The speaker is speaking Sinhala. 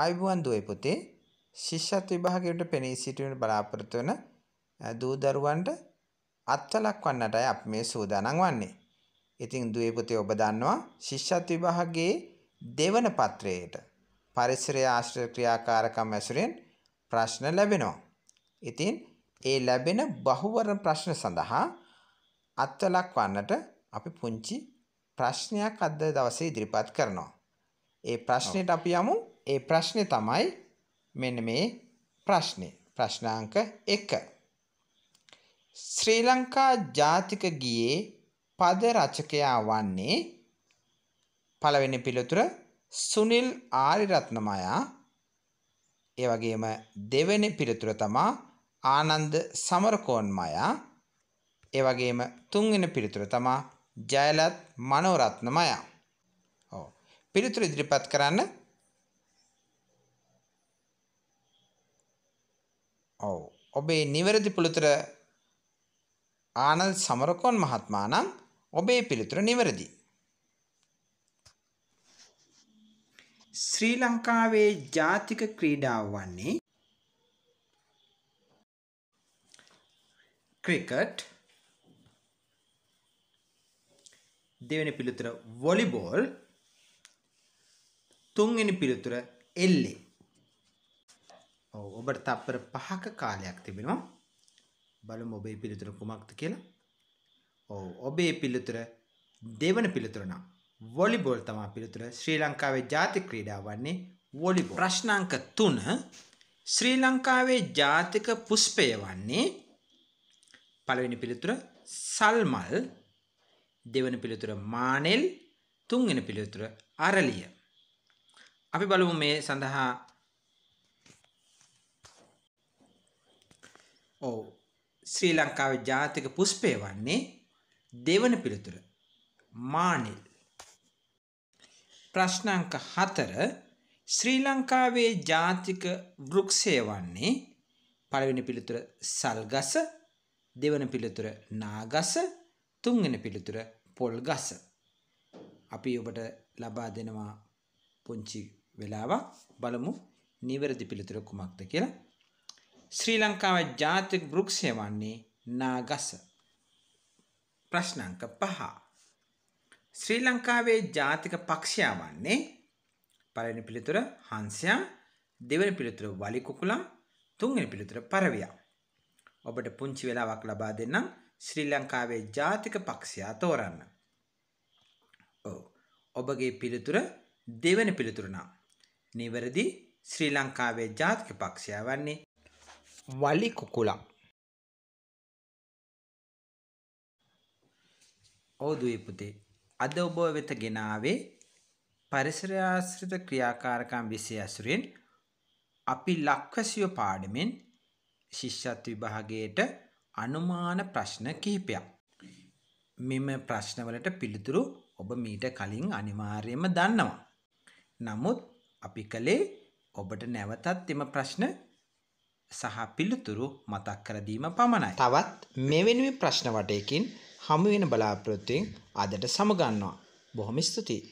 ආයුබෝවන් දුවේ පුතේ ශිෂ්‍යත් විභාගයට පෙනී සිටීමට බලාපොරොත්තු වන දූ දරුවන්ට අත්වලක් වන්නටයි අප මේ සූදානම් වන්නේ. ඉතින් දුවේ පුතේ ඔබ දන්නවා ශිෂ්‍යත් විභාගයේ දෙවන පත්‍රයේට පරිසරය ආශ්‍රිත ක්‍රියාකාරකම් ඇසුරෙන් ප්‍රශ්න ලැබෙනවා. ඉතින් ඒ ලැබෙන බහුවර ප්‍රශ්න සඳහා අත්වලක් වන්නට අපි පුංචි ප්‍රශ්නයක් අද දවසේ ඉදිරිපත් කරනවා. ඒ ප්‍රශ්නෙට අපි යමු ඒ ප්‍රශ්නේ තමයි මෙන්න මේ ප්‍රශ්නේ. ප්‍රශ්නාංක 1. ශ්‍රී ලංකා ජාතික ගීයේ පද රචකයා වන්නේ පළවෙනි පිළිතුර සුනිල් ආරිරත්නමයා. ඒ වගේම දෙවෙනි පිළිතුර තමා ආනන්ද සමරකෝන්මයා. ඒ වගේම තුන්වෙනි පිළිතුර තමා ජයලත් මනෝරත්නමයා. ඔව්. පිළිතුරු ඉදිරිපත් කරන්න ඔව් ඔබේ නිවැරදි පිළිතුර ආනන්ද සමරකෝන් මහත්මයා නම් ඔබේ පිළිතුර නිවැරදි. ශ්‍රී ලංකාවේ ජාතික ක්‍රීඩාව වන්නේ ක්‍රිකට් දෙවෙනි පිළිතුර වොලිබෝල් තුන්වෙනි පිළිතුර එල්ලේ ඔබට තප්පර පහක කාලයක් තිබෙනවා බලමු ඔබේ පිළිතුර කුමක්ද කියලා ඔව් ඔබේ පිළිතුර දෙවන පිළිතුර නම් වොලිබෝල් තමයි පිළිතුර ශ්‍රී ලංකාවේ ජාතික ක්‍රීඩාව වන්නේ වොලිබෝල් ප්‍රශ්න අංක 3 ශ්‍රී ලංකාවේ ජාතික පුෂ්පය වන්නේ පළවෙනි පිළිතුර සල්මල් දෙවන පිළිතුර මානෙල් තුන්වෙනි පිළිතුර අරලිය අපි බලමු මේ සඳහා ඔව් ශ්‍රී ලංකාවේ ජාතික පුෂ්පය වන්නේ දෙවන පිළිතුර මානිල් ප්‍රශ්න අංක 4 ශ්‍රී ලංකාවේ ජාතික වෘක්ෂය වන්නේ පළවෙනි පිළිතුර සල්ගස දෙවන පිළිතුර නාගස තුන්වෙනි පිළිතුර පොල්ගස අපි ඔබට ලබා දෙනවා පුංචි වෙලාවක් බලමු නිවැරදි පිළිතුර කුමක්ද කියලා ශ්‍රී ලංකාවේ ජාතික වෘක්ෂය වන්නේ නාගස. ප්‍රශ්න අංක 5. ශ්‍රී ලංකාවේ ජාතික පක්ෂයා වන්නේ පළවෙනි පිළිතුර හංසයා, දෙවෙනි පිළිතුර වලි කුකුලා, තුන්වෙනි පිළිතුර පරවියා. ඔබට පුංචි වෙලාවක් ලබා දෙන්නම් ශ්‍රී ලංකාවේ ජාතික පක්ෂයා තෝරන්න. ඔව්. ඔබගේ පිළිතුර දෙවෙනි පිළිතුර නම් නිවැරදි ශ්‍රී ලංකාවේ ජාතික පක්ෂයා වන්නේ වලි කුකුලක් ඕදුවේ පුතේ අද ඔබ වෙත ගෙනාවේ පරිසර ආශ්‍රිත ක්‍රියාකාරකම් විෂය ඇසුරෙන් අපි ලක්වැසියෝ පාඩමෙන් ශිෂ්‍යත් විභාගයට අනුමාන ප්‍රශ්න කිහිපයක්. මෙම ප්‍රශ්නවලට පිළිතුරු ඔබ මීට කලින් අනිවාර්යයෙන්ම දන්නවා. නමුත් අපි කලේ ඔබට නැවතත් එම ප්‍රශ්න සහ පිළිතුරු මතක් කරදීම පමණයි. තවත් මෙවැනි ප්‍රශ්න වටයකින් හමුවෙන බලාපොරොත්තුවෙන් අදට සමගන්නවා. බොහොම ස්තුතියි.